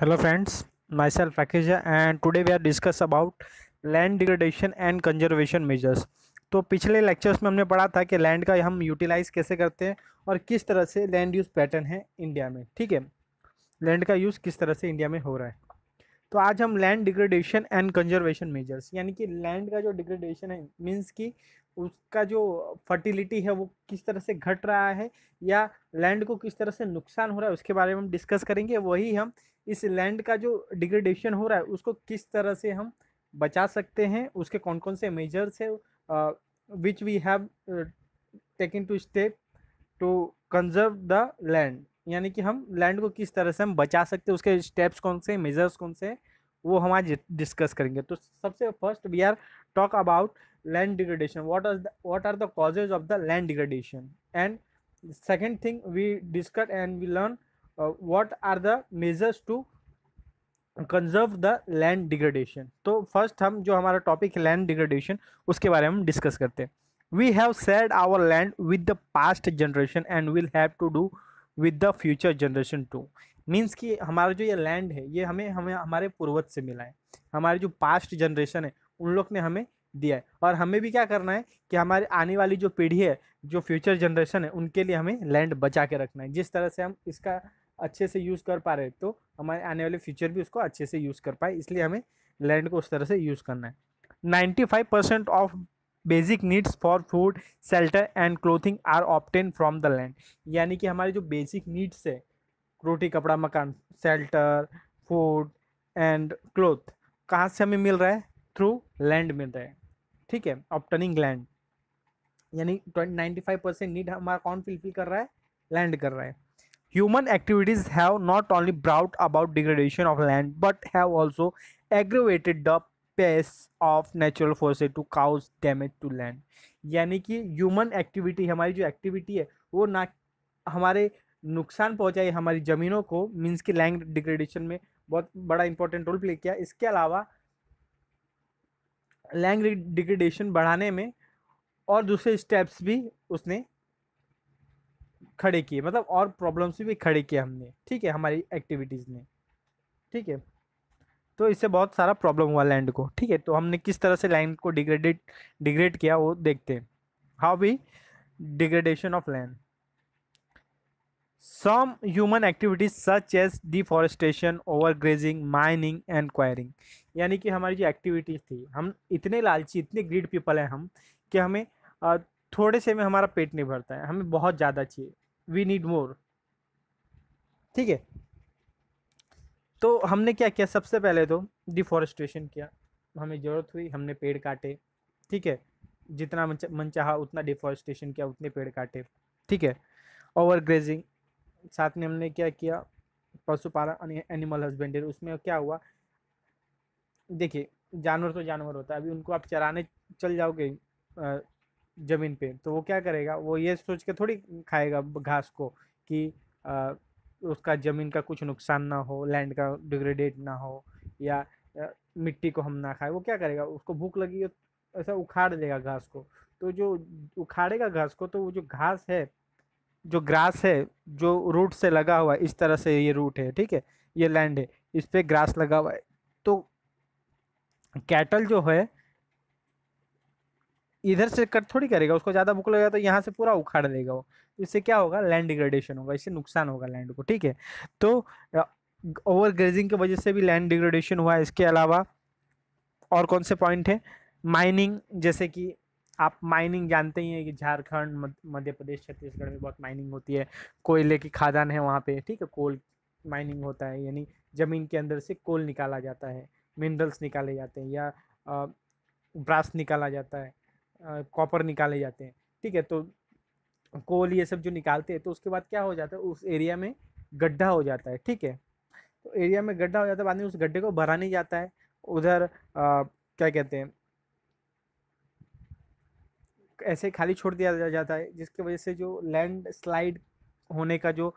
Hello myself पैकेज है and today we are discuss about land degradation and conservation measures तो पिछले lectures में हमने पढ़ा था कि लैंड का हम यूटिलाइज़ कैसे करते हैं और किस तरह से लैंड यूज़ पैटर्न है इंडिया में ठीक है लैंड का यूज़ किस तरह से इंडिया में हो रहा है तो आज हम land degradation and conservation measures यानी कि लैंड का जो डिग्रेडेशन है मीन्स कि उसका जो फर्टिलिटी है वो किस तरह से घट रहा है या लैंड को किस तरह से नुकसान हो रहा है उसके बारे में हम डिस्कस करेंगे वही हम इस लैंड का जो डिग्रेडेशन हो रहा है उसको किस तरह से हम बचा सकते हैं उसके कौन कौन से मेजर्स है which we have taking to step to conserve the land यानी कि हम लैंड को किस तरह से हम बचा सकते हैं उसके स्टेप्स कौन से मेजर्स कौन से वो हम आज डिस्कस करेंगे तो सबसे first we are talk about land degradation what are what are the causes of the land degradation and second thing we discuss and we learn uh, what are the measures to conserve the land degradation तो first हम जो हमारा topic है land degradation उसके बारे में हम discuss करते हैं we have said our land with the past generation and will have to do with the future generation to means कि हमारा जो ये लैंड है ये हमें हमें हमारे पूर्वज से मिला है हमारे जो पास्ट जनरेशन है उन लोग ने हमें दिया है और हमें भी क्या करना है कि हमारे आने वाली जो पीढ़ी है जो फ्यूचर जनरेशन है उनके लिए हमें लैंड बचा के रखना है जिस तरह से हम इसका अच्छे से यूज़ कर पा रहे तो हमारे आने वाले फ्यूचर भी उसको अच्छे से यूज़ कर पाए इसलिए हमें लैंड को उस तरह से यूज़ करना है ninety five percent of basic needs for food shelter and clothing are obtained from the land यानी कि हमारे जो बेसिक नीड्स है रोटी कपड़ा मकान सेल्टर फूड एंड क्लोथ कहाँ से हमें मिल रहा है थ्रू लैंड मिल रहा है ठीक है ऑप्टनिंग लैंड यानी नाइन्टी फाइव परसेंट नीड हमारा कौन फिलफिल कर रहा है लैंड कर रहा है Human activities have not only brought about degradation of land but have also aggravated the pace of natural forces to cause damage to land. यानी कि ह्यूमन एक्टिविटी हमारी जो एक्टिविटी है वो ना हमारे नुकसान पहुंचाई हमारी ज़मीनों को मीन्स कि लैंड डिग्रेडेशन में बहुत बड़ा इंपॉर्टेंट रोल प्ले किया इसके अलावा लैंड डिग्रेडेशन बढ़ाने में और दूसरे स्टेप्स भी उसने खड़े किए मतलब और प्रॉब्लम्स भी खड़े किए हमने ठीक है हमारी एक्टिविटीज़ ने ठीक है तो इससे बहुत सारा प्रॉब्लम हुआ लैंड को ठीक है तो हमने किस तरह से लैंड को डिग्रेडेड डिग्रेड किया वो देखते हैं how we degradation of land human activities such as deforestation over grazing mining and quarrying यानी कि हमारी जो एक्टिविटीज़ थी हम इतने लालची इतने ग्रीड पीपल हैं हम कि हमें थोड़े से में हमारा पेट नहीं भरता है हमें बहुत ज़्यादा चाहिए वी नीड मोर ठीक है तो हमने क्या किया सबसे पहले तो डिफॉरेस्टेशन किया हमें ज़रूरत हुई हमने पेड़ काटे ठीक है जितना मन, चाह चाहा उतना डिफॉरेस्टेशन किया उतने पेड़ काटे ठीक है ओवर ग्रेजिंग साथ में हमने क्या किया पशुपालन एनिमल हस्बेंडरी उसमें क्या हुआ देखिए जानवर तो जानवर होता है अभी उनको आप चराने चल जाओगे ज़मीन पे तो वो क्या करेगा वो ये सोच के थोड़ी खाएगा घास को कि आ, उसका ज़मीन का कुछ नुकसान ना हो लैंड का डिग्रेडेट ना हो या मिट्टी को हम ना खाए वो क्या करेगा उसको भूख लगी ऐसा उखाड़ देगा घास को तो जो उखाड़ेगा घास को तो वो जो घास है जो ग्रास है जो रूट से लगा हुआ है इस तरह से ये रूट है ठीक है ये लैंड है इस पर ग्रास लगा हुआ है तो कैटल जो है इधर से कट थोड़ी करेगा उसको ज़्यादा भूख लगेगा तो यहाँ से पूरा उखाड़ देगा वो तो इससे क्या होगा लैंड डिग्रेडेशन होगा इससे नुकसान होगा लैंड को ठीक है तो ओवर ग्रेजिंग की वजह से भी लैंड डिग्रेडेशन हुआ इसके अलावा और कौन से पॉइंट है माइनिंग जैसे कि आप माइनिंग जानते ही हैं कि झारखंड मध्य प्रदेश छत्तीसगढ़ में बहुत माइनिंग होती है कोयले की खादान है वहाँ पे ठीक है कोल माइनिंग होता है यानी ज़मीन के अंदर से कोल निकाला जाता है मिनरल्स निकाले जाते हैं या ब्रास निकाला जाता है कॉपर निकाले जाते हैं ठीक है तो कोल ये सब जो निकालते हैं तो उसके बाद क्या हो जाता है उस एरिया में गड्ढा हो जाता है ठीक है तो एरिया में गड्ढा हो जाता है बाद में उस गड्ढे को भरा नहीं जाता है उधर आ, क्या कहते हैं ऐसे खाली छोड़ दिया जाता है जिसकी वजह से जो लैंड स्लाइड होने का जो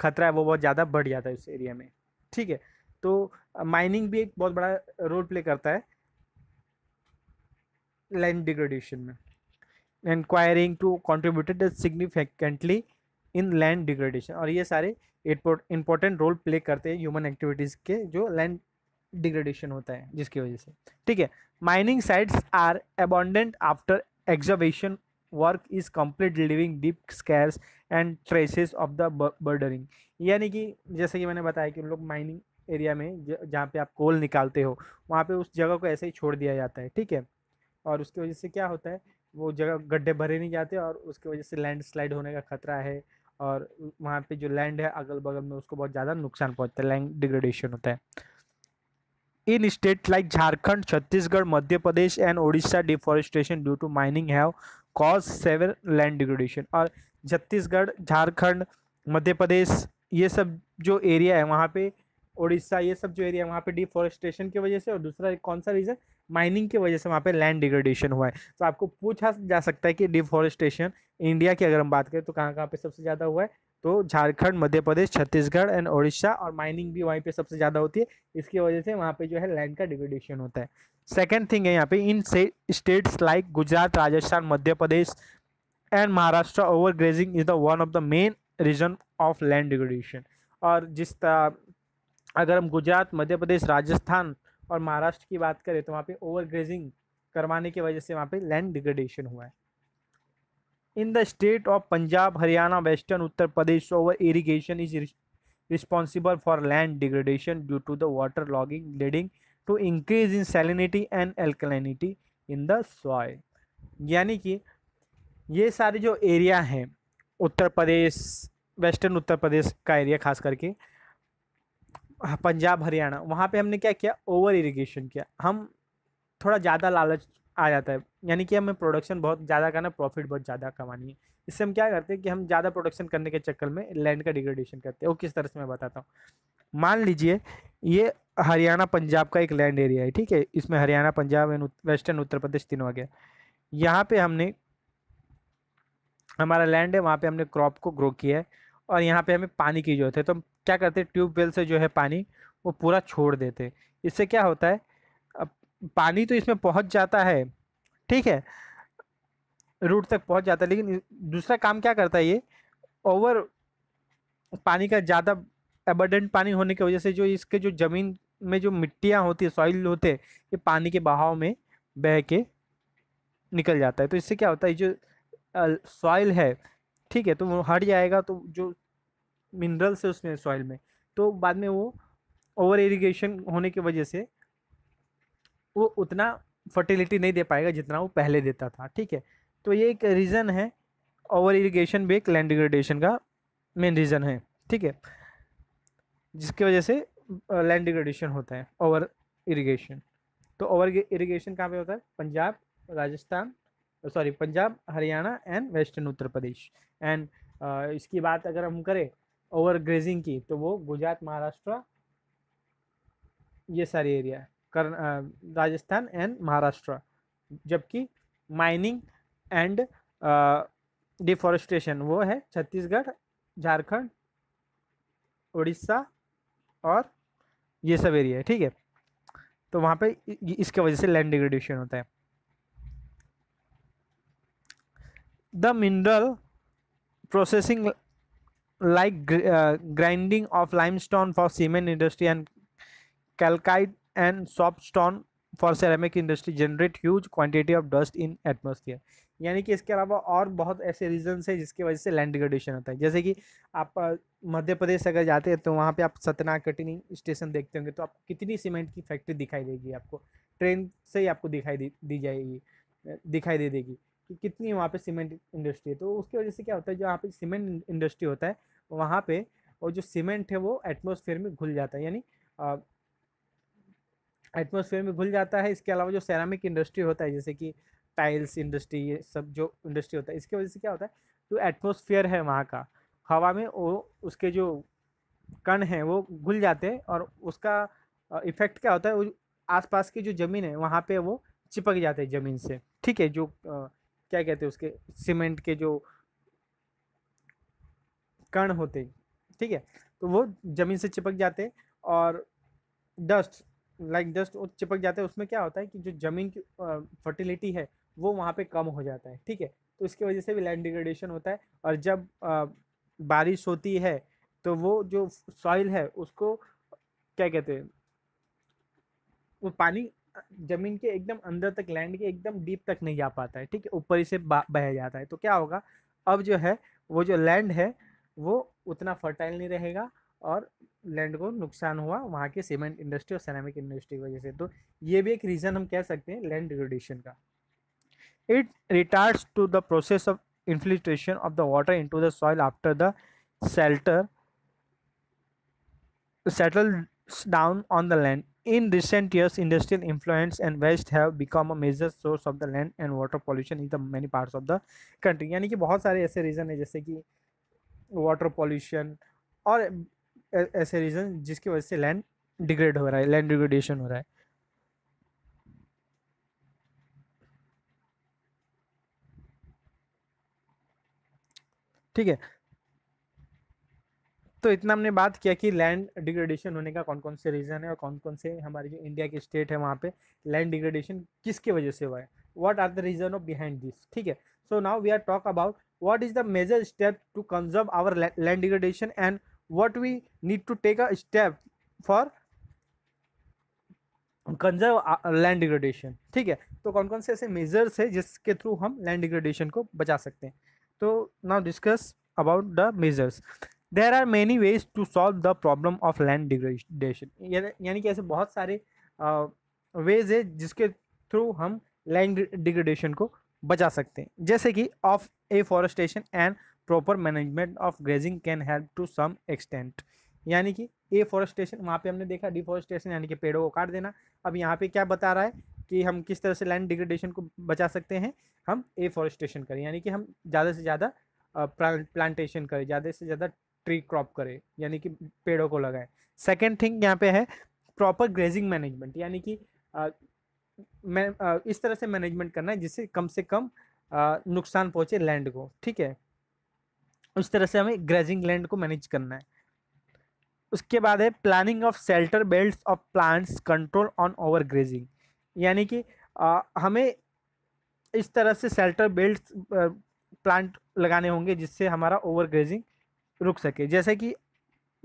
खतरा है वो बहुत ज़्यादा बढ़ जाता है उस एरिया में ठीक है तो माइनिंग भी एक बहुत बड़ा रोल प्ले करता है लैंड डिग्रेडेशन में and quarrying too contributed significantly in land degradation और ये सारे इंपॉर्टेंट रोल प्ले करते हैं ह्यूमन एक्टिविटीज़ के जो लैंड डिग्रेडेशन होता है जिसकी वजह से ठीक है mining sites are abandoned after excavation work is complete leaving deep scars and traces of the burdening यानी कि जैसे कि मैंने बताया कि उन लोग माइनिंग एरिया में जहाँ पे आप कोल निकालते हो वहाँ पे उस जगह को ऐसे ही छोड़ दिया जाता है ठीक है और उसकी वजह से क्या होता है वो जगह गड्ढे भरे नहीं जाते और उसकी वजह से लैंड स्लाइड होने का खतरा है और वहाँ पे जो लैंड है अगल बगल में उसको बहुत ज़्यादा नुकसान पहुँचता है लैंड डिग्रेडेशन होता है in state like Jharkhand Chhattisgarh Madhya Pradesh and Orissa deforestation due to mining have cause severe land degradation और छत्तीसगढ़ झारखंड मध्य प्रदेश ये सब जो एरिया है वहाँ पे उड़ीसा ये सब जो एरिया वहाँ पे डिफॉरेस्टेशन की वजह से और दूसरा कौन सा रीज़न माइनिंग की वजह से वहाँ पे लैंड डिग्रेडेशन हुआ है तो आपको पूछा जा सकता है कि डिफॉरेस्टेशन इंडिया की अगर हम बात करें तो कहाँ कहाँ पे सबसे ज़्यादा हुआ है तो झारखंड मध्य प्रदेश छत्तीसगढ़ एंड उड़ीसा और माइनिंग भी वहीं पे सबसे ज़्यादा होती है इसकी वजह से वहाँ पे जो है लैंड का डिग्रेडेशन होता है सेकेंड थिंग है यहाँ पे in states like Gujarat Rajasthan Madhya Pradesh and Maharashtra over grazing is the one of the main reason of land degradation और जिस अगर हम गुजरात मध्य प्रदेश राजस्थान और महाराष्ट्र की बात करें तो वहाँ पे ओवर ग्रेजिंग करवाने की वजह से वहाँ पे लैंड डिग्रेडेशन हुआ है in the state of Punjab Haryana western Uttar Pradesh over irrigation is responsible for land degradation due to the water logging leading to increase in salinity and alkalinity in the soil यानी कि ये सारे जो एरिया हैं उत्तर प्रदेश वेस्टर्न उत्तर प्रदेश का area खास करके हाँ, पंजाब हरियाणा वहाँ पे हमने क्या किया ओवर इरिगेशन किया हम थोड़ा ज़्यादा लालच आ जाता है यानी कि हमें प्रोडक्शन बहुत ज़्यादा करना प्रॉफिट बहुत ज़्यादा कमानी है इससे हम क्या करते हैं कि हम ज़्यादा प्रोडक्शन करने के चक्कर में लैंड का डिग्रेडेशन करते हैं वो किस तरह से मैं बताता हूँ मान लीजिए ये हरियाणा पंजाब का एक लैंड एरिया है ठीक है इसमें हरियाणा पंजाब एंड वेस्टर्न उत्तर प्रदेश तीनों आ गया यहाँ पे हमने हमारा लैंड है वहाँ पे हमने क्रॉप को ग्रो किया है और यहाँ पे हमें पानी की जरूरत है तो हम क्या करते ट्यूबवेल से जो है पानी वो पूरा छोड़ देते इससे क्या होता है पानी तो इसमें पहुंच जाता है ठीक है रूट तक पहुंच जाता है लेकिन दूसरा काम क्या करता है ये ओवर पानी का ज़्यादा एबर्डेंट पानी होने की वजह से जो इसके जो ज़मीन में जो मिट्टियाँ होती है सॉइल होते हैं ये पानी के बहाव में बह के निकल जाता है तो इससे क्या होता है जो सॉइल है ठीक है तो वो हट जाएगा तो जो मिनरल्स है उसमें सॉइल में तो बाद में वो ओवर इरीगेशन होने की वजह से वो उतना फर्टिलिटी नहीं दे पाएगा जितना वो पहले देता था ठीक है तो ये एक रीज़न है ओवर इरीगेशन भी एक लैंड डिग्रेडेशन का मेन रीज़न है ठीक है जिसकी वजह से लैंड डिग्रेडेशन होता है ओवर इरीगेशन तो ओवर इरीगेशन कहाँ पे होता है Punjab Rajasthan sorry Punjab Haryana and western Uttar Pradesh and इसकी बात अगर हम करें ओवर ग्रेजिंग की तो वो गुजरात महाराष्ट्र ये सारी एरिया कर राजस्थान एंड महाराष्ट्र जबकि माइनिंग एंड डिफॉरेस्टेशन वो है छत्तीसगढ़ झारखंड उड़ीसा और ये सब एरिया है ठीक है तो वहाँ पे इसके वजह से लैंड डिग्रेडेशन होता है the mineral processing like gr uh, grinding of limestone for cement industry and calcite and soapstone for ceramic industry generate huge quantity of dust in atmosphere. यानी कि इसके अलावा और बहुत ऐसे रीजन्स हैं जिसकी वजह से लैंड डिग्रेडेशन होता है जैसे कि आप uh, मध्य प्रदेश अगर जाते हैं तो वहाँ पे आप सतना कटनी स्टेशन देखते होंगे तो आप कितनी सीमेंट की फैक्ट्री दिखाई देगी आपको ट्रेन से ही आपको दिखाई दे दी जाएगी uh, दिखाई दे देगी कि कितनी वहाँ पे सीमेंट इंडस्ट्री है तो उसकी वजह से क्या होता है जो यहाँ पे सीमेंट इंडस्ट्री होता है वहाँ पे वो जो सीमेंट है वो एटमोसफेयर में घुल जाता है यानी एटमोसफेयर में घुल जाता है इसके अलावा जो सेरामिक इंडस्ट्री होता है जैसे कि टाइल्स इंडस्ट्री ये सब जो इंडस्ट्री होता है इसकी वजह से क्या होता है जो एटमोसफेयर है वहाँ का हवा में वो उसके जो कण हैं वो घुल जाते हैं और उसका इफ़ेक्ट क्या होता है वो आसपास की जो ज़मीन है वहाँ पे वो चिपक जाते हैं ज़मीन से ठीक है जो आ, क्या कहते हैं उसके सीमेंट के जो कण होते ठीक है तो वो ज़मीन से चिपक जाते और डस्ट लाइक डस्ट वो चिपक जाते हैं उसमें क्या होता है कि जो ज़मीन की फर्टिलिटी है वो वहाँ पे कम हो जाता है ठीक है तो इसकी वजह से भी लैंड डिग्रेडेशन होता है और जब आ, बारिश होती है तो वो जो सॉइल है उसको क्या कहते हैं वो पानी ज़मीन के एकदम अंदर तक लैंड के एकदम डीप तक नहीं जा पाता है ठीक है ऊपर ही से बह जाता है तो क्या होगा अब जो है वो जो लैंड है वो उतना फर्टाइल नहीं रहेगा और लैंड को नुकसान हुआ वहाँ के सीमेंट इंडस्ट्री और सेरामिक इंडस्ट्री की वजह से तो ये भी एक रीज़न हम कह सकते हैं लैंड डिग्रेडेशन का it retards to the process of infiltration of the water in to the soil after the shelter settle down on the land in recent years industrial influence and waste have become a major source of the land and water pollution in the many parts of the country यानी कि बहुत सारे ऐसे reason है जैसे कि water pollution और ऐसे रीज़न जिसकी वजह से लैंड डिग्रेड हो रहा है लैंड डिग्रेडेशन हो रहा है ठीक है तो इतना हमने बात किया कि लैंड डिग्रेडेशन होने का कौन कौन से रीज़न है और कौन कौन से हमारे जो इंडिया के स्टेट है वहाँ पे लैंड डिग्रेडेशन किसके वजह से हुआ है what are the reason of behind this ठीक है so now we are talk about what is the major step to conserve our land degradation and what we need to take a step for conserve land degradation ठीक है तो कौन कौन से ऐसे measures है जिसके थ्रू हम लैंड डिग्रेडेशन को बचा सकते हैं तो now discuss about the measures there are many ways to solve the problem of land degradation यानी कि ऐसे बहुत सारे वेज uh, है जिसके थ्रू हम लैंड डिग्रेडेशन को बचा सकते हैं जैसे कि of afforestation and proper management of grazing can help to some extent यानी कि एफॉरेस्टेशन वहाँ पे हमने देखा डिफॉरेस्टेशन यानी कि पेड़ों को काट देना अब यहाँ पे क्या बता रहा है कि हम किस तरह से लैंड डिग्रेडेशन को बचा सकते हैं हम एफॉरेस्टेशन करें यानी कि हम ज़्यादा से ज़्यादा प्लांटेशन करें ज़्यादा से ज़्यादा ट्री क्रॉप करें यानी कि पेड़ों को लगाएं सेकेंड थिंग यहाँ पे है प्रॉपर ग्रेजिंग मैनेजमेंट यानी कि इस तरह से मैनेजमेंट करना है जिससे कम से कम नुकसान पहुंचे लैंड को ठीक है उस तरह से हमें ग्रेजिंग लैंड को मैनेज करना है उसके बाद है planning of shelter belt of plants control on over grazing यानी कि आ, हमें इस तरह से सेल्टर बेल्ट प्लांट लगाने होंगे जिससे हमारा ओवर ग्रेजिंग रुक सके जैसे कि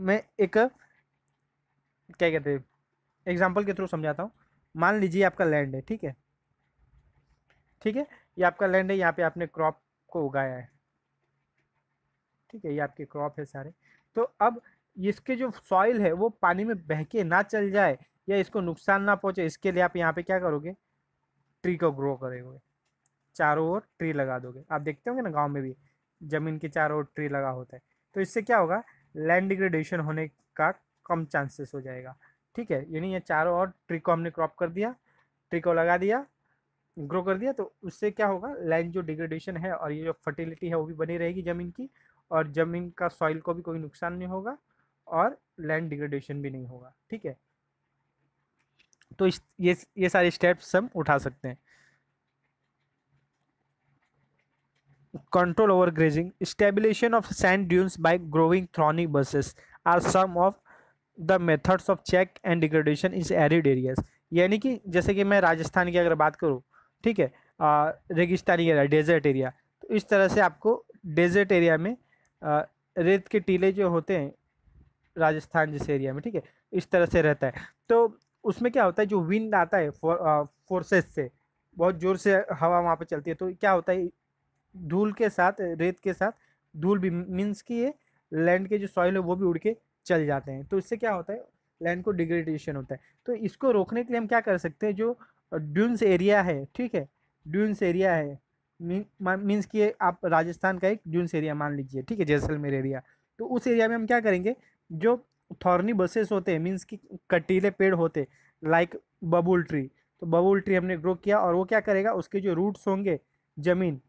मैं एक क्या कहते हैं एग्जाम्पल के थ्रू समझाता हूँ मान लीजिए आपका लैंड है ठीक है ठीक है ये आपका लैंड है यहाँ पे आपने क्रॉप को उगाया है ठीक है ये आपके क्रॉप है सारे तो अब इसके जो सॉइल है वो पानी में बह के ना चल जाए या इसको नुकसान ना पहुँचे इसके लिए आप यहाँ पे क्या करोगे ट्री को ग्रो करोगे चारों ओर ट्री लगा दोगे आप देखते होंगे ना गाँव में भी ज़मीन के चारों ओर ट्री लगा होता है तो इससे क्या होगा लैंड डिग्रेडेशन होने का कम चांसेस हो जाएगा ठीक है यानी ये चारों और ट्री को हमने क्रॉप कर दिया ट्री को लगा दिया ग्रो कर दिया तो उससे क्या होगा लैंड जो डिग्रेडेशन है और ये जो फर्टिलिटी है वो भी बनी रहेगी ज़मीन की और ज़मीन का सॉइल को भी कोई नुकसान नहीं होगा और लैंड डिग्रेडेशन भी नहीं होगा ठीक है तो इस ये ये सारे स्टेप्स हम उठा सकते हैं control over grazing stabilization of sand dunes by growing thorny bushes are some of the methods of check and degradation is arid areas यानी कि जैसे कि मैं राजस्थान की अगर बात करूँ ठीक है रेगिस्तानी एरिया डेजर्ट एरिया तो इस तरह से आपको डेजर्ट एरिया में आ, रेत के टीले जो होते हैं राजस्थान जैसे एरिया में ठीक है इस तरह से रहता है तो उसमें क्या होता है जो विंड आता है फोर्सेस से बहुत ज़ोर से हवा वहाँ पर चलती है तो क्या होता है धूल के साथ रेत के साथ धूल भी मीन्स कि ये लैंड के जो सॉइल है वो भी उड़ के चल जाते हैं तो इससे क्या होता है लैंड को डिग्रेडेशन होता है तो इसको रोकने के लिए हम क्या कर सकते हैं जो ड्यून्स एरिया है ठीक है ड्यून्स एरिया है मीन्स कि आप राजस्थान का एक ड्यून्स एरिया मान लीजिए ठीक है जैसलमेर एरिया तो उस एरिया में हम क्या करेंगे जो थॉर्नी बसेस होते हैं मीन्स कि कटीले पेड़ होते लाइक बबुल ट्री तो बबुल ट्री हमने ग्रो किया और वो क्या करेगा उसके जो रूट्स होंगे ज़मीन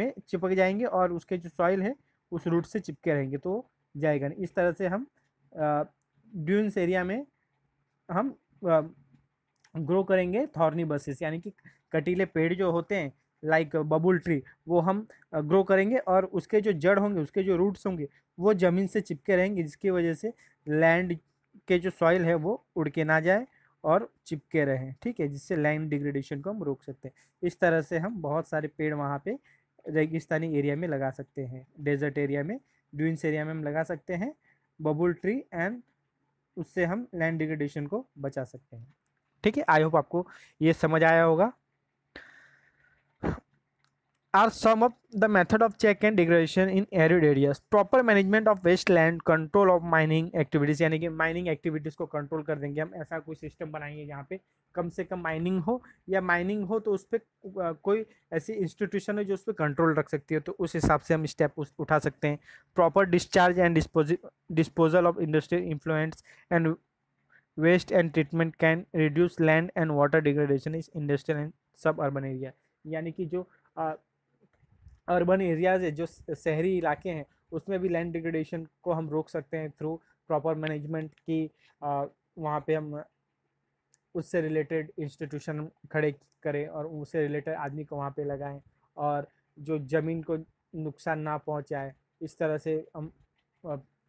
में चिपक जाएंगे और उसके जो सॉइल है उस रूट से चिपके रहेंगे तो जाएगा इस तरह से हम ड्यून्स एरिया में हम ग्रो करेंगे थॉर्नी बसेस यानी कि कटीले पेड़ जो होते हैं लाइक बबुल ट्री वो हम ग्रो करेंगे और उसके जो जड़ होंगे उसके जो रूट्स होंगे वो ज़मीन से चिपके रहेंगे जिसकी वजह से लैंड के जो सॉइल है वो उड़ के ना जाए और चिपके रहें ठीक है जिससे लैंड डिग्रेडेशन को हम रोक सकते हैं इस तरह से हम बहुत सारे पेड़ वहाँ पे रेगिस्तानी एरिया में लगा सकते हैं डेजर्ट एरिया में ड्यून्स एरिया में हम लगा सकते हैं बबुल ट्री एंड उससे हम लैंड डिग्रेडेशन को बचा सकते हैं ठीक है आई होप आपको ये समझ आया होगा are some of the method of check and degradation in arid areas proper management of waste land control of mining activities यानी कि माइनिंग एक्टिविटीज को कंट्रोल कर देंगे हम ऐसा कोई सिस्टम बनाएंगे यहाँ पे कम से कम माइनिंग हो या माइनिंग हो तो उस पर कोई ऐसी इंस्टीट्यूशन है जो उस पर कंट्रोल रख सकती है तो उस हिसाब से हम स्टेप उठा सकते हैं proper discharge and disposal of industrial influence and waste and treatment can reduce land and water degradation is industrial and suburban area यानी कि जो अर्बन एरियाज है जो शहरी इलाके हैं उसमें भी लैंड डिग्रेडेशन को हम रोक सकते हैं थ्रू प्रॉपर मैनेजमेंट की वहाँ पे हम उससे रिलेटेड इंस्टीट्यूशन खड़े करें और उससे रिलेटेड आदमी को वहाँ पे लगाएं और जो ज़मीन को नुकसान ना पहुँचाए इस तरह से हम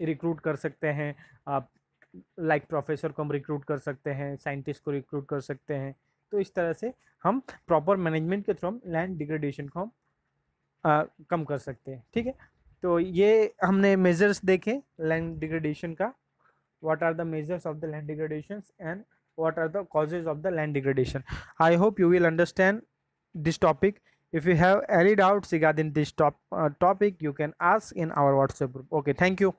रिक्रूट कर सकते हैं आप लाइक प्रोफेसर को हम रिक्रूट कर सकते हैं साइंटिस्ट को रिक्रूट कर सकते हैं तो इस तरह से हम प्रॉपर मैनेजमेंट के थ्रू हम लैंड डिग्रेडेशन को हम आ, कम कर सकते हैं ठीक है तो ये हमने मेजर्स देखे लैंड डिग्रेडेशन का what are the measures of the land degradation and what are the causes of the land degradation i hope you will understand this topic if you have any doubts regarding this top, uh, topic you can ask in our whatsapp group okay thank you